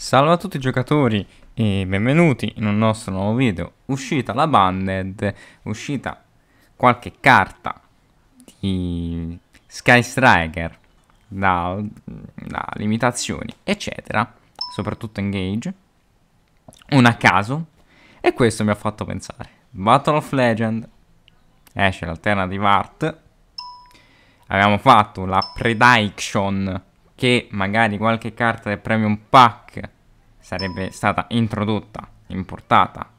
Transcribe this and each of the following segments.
Salve a tutti i giocatori e benvenuti in un nostro nuovo video Uscita la Banded, uscita qualche carta di Sky Striker da, da limitazioni eccetera Soprattutto Engage Un a caso E questo mi ha fatto pensare Battle of Legend Esce l'alternative art Abbiamo fatto la prediction che magari qualche carta del premium pack sarebbe stata introdotta, importata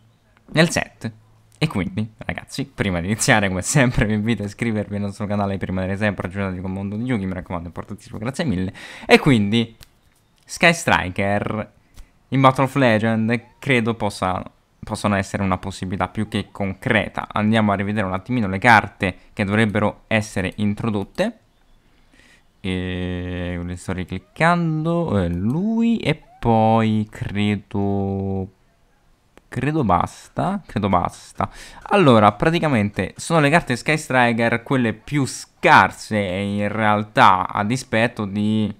nel set. E quindi, ragazzi, prima di iniziare, come sempre, vi invito a iscrivervi al nostro canale prima delle sempre aggiornati con Mondo di Yugi, mi raccomando, è importantissimo, grazie mille. E quindi, Sky Striker in Battle of Legend credo possa, possano essere una possibilità più che concreta. Andiamo a rivedere un attimino le carte che dovrebbero essere introdotte e sto ricliccando, eh, lui e poi credo... Credo basta, credo basta. Allora, praticamente sono le carte Sky Striker quelle più scarse in realtà, a dispetto di,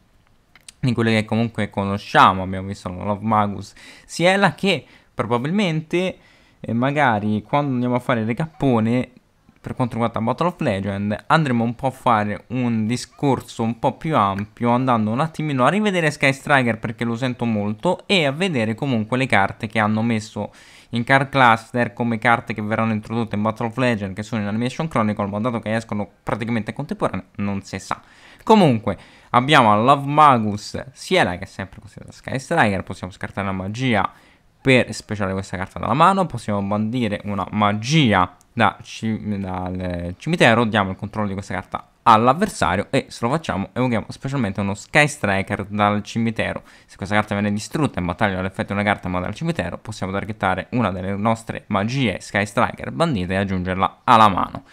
di quelle che comunque conosciamo. Abbiamo visto la Love Magus Siela che probabilmente eh, magari quando andiamo a fare il recappone per quanto riguarda Battle of Legend andremo un po' a fare un discorso un po' più ampio andando un attimino a rivedere Sky Striker perché lo sento molto e a vedere comunque le carte che hanno messo in card cluster come carte che verranno introdotte in Battle of Legend che sono in Animation Chronicle ma dato che escono praticamente contemporanee non si sa comunque abbiamo la Love Magus Siela che è sempre considerata Sky Striker possiamo scartare la magia per speciare questa carta dalla mano possiamo bandire una magia da dal eh, cimitero, diamo il controllo di questa carta all'avversario e se lo facciamo evochiamo specialmente uno Sky Striker dal cimitero. Se questa carta viene distrutta in battaglia all'effetto di una carta ma dal cimitero, possiamo targettare una delle nostre magie Sky Striker bandite e aggiungerla alla mano.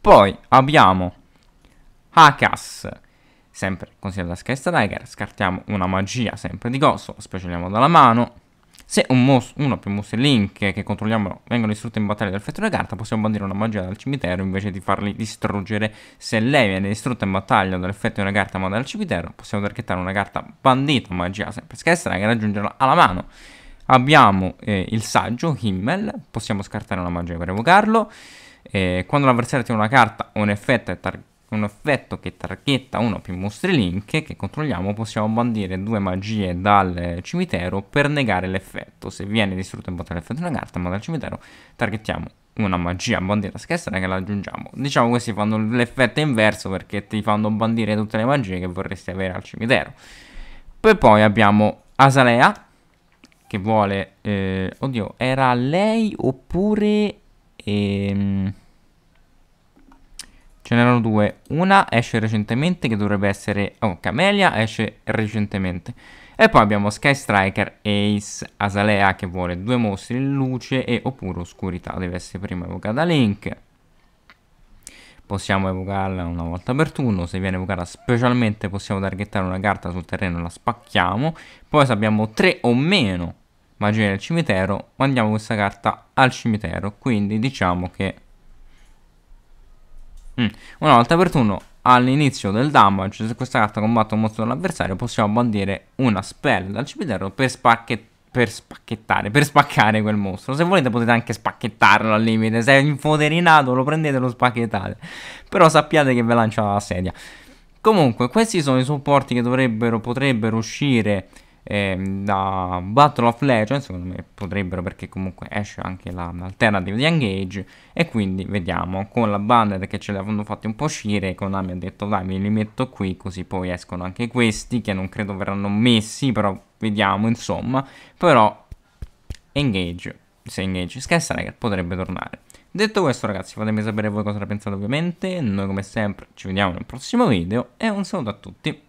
Poi abbiamo Hakas, sempre consigliata Sky Striker, scartiamo una magia sempre di costo, specialiamo dalla mano, se un mos, uno o più Link che controlliamo vengono distrutte in battaglia dal fettore carta, possiamo bandire una magia dal cimitero invece di farli distruggere. Se lei viene distrutta in battaglia dall'effetto di una carta ma dal cimitero, possiamo targettare una carta bandita magia sempre schiestra e raggiungerla alla mano. Abbiamo eh, il saggio, Himmel, possiamo scartare una magia per evocarlo. Eh, quando l'avversario tiene una carta o un effetto è targettato un effetto che targhetta uno più mostri link che controlliamo possiamo bandire due magie dal cimitero per negare l'effetto. Se viene distrutto in battuta l'effetto di una carta, ma dal cimitero targhettiamo una magia bandita scarsana che la aggiungiamo. Diciamo questi fanno l'effetto inverso perché ti fanno bandire tutte le magie che vorresti avere al cimitero. Poi poi abbiamo Asalea che vuole... Eh, oddio, era lei oppure... Ehm, Ce n'erano due. Una esce recentemente, che dovrebbe essere... Oh, Camelia esce recentemente. E poi abbiamo Sky Striker, Ace, Asalea, che vuole due mostri in luce e oppure oscurità. Deve essere prima evocata Link. Possiamo evocarla una volta per turno. Se viene evocata specialmente possiamo targettare una carta sul terreno e la spacchiamo. Poi se abbiamo tre o meno magie del cimitero, mandiamo questa carta al cimitero. Quindi diciamo che Mm. Una volta per turno all'inizio del damage, se questa carta combatte un mostro dell'avversario, possiamo bandire una spell dal cimitero per, spacchettare per spacchettare, per spaccare quel mostro. Se volete potete anche spacchettarlo al limite, se è infoderinato lo prendete e lo spacchettate. Però sappiate che ve lancia la sedia. Comunque, questi sono i supporti che dovrebbero, potrebbero uscire ehm, da Battle of Legends, secondo me potrebbero perché comunque esce anche l'alternative di Engage e quindi vediamo, con la banner che ce l'hanno fatti un po' uscire, Konami ha detto dai me li metto qui così poi escono anche questi che non credo verranno messi, però vediamo insomma, però Engage, se Engage scherza ragazzi potrebbe tornare. Detto questo ragazzi fatemi sapere voi cosa ne pensate ovviamente, noi come sempre ci vediamo nel prossimo video e un saluto a tutti.